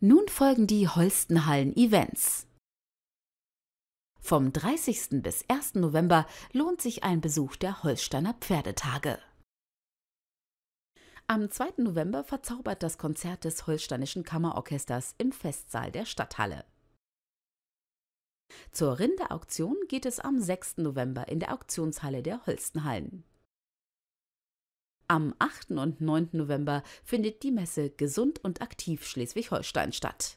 Nun folgen die Holstenhallen-Events. Vom 30. bis 1. November lohnt sich ein Besuch der Holsteiner Pferdetage. Am 2. November verzaubert das Konzert des Holsteinischen Kammerorchesters im Festsaal der Stadthalle. Zur Rinderauktion geht es am 6. November in der Auktionshalle der Holstenhallen. Am 8. und 9. November findet die Messe Gesund und Aktiv Schleswig-Holstein statt.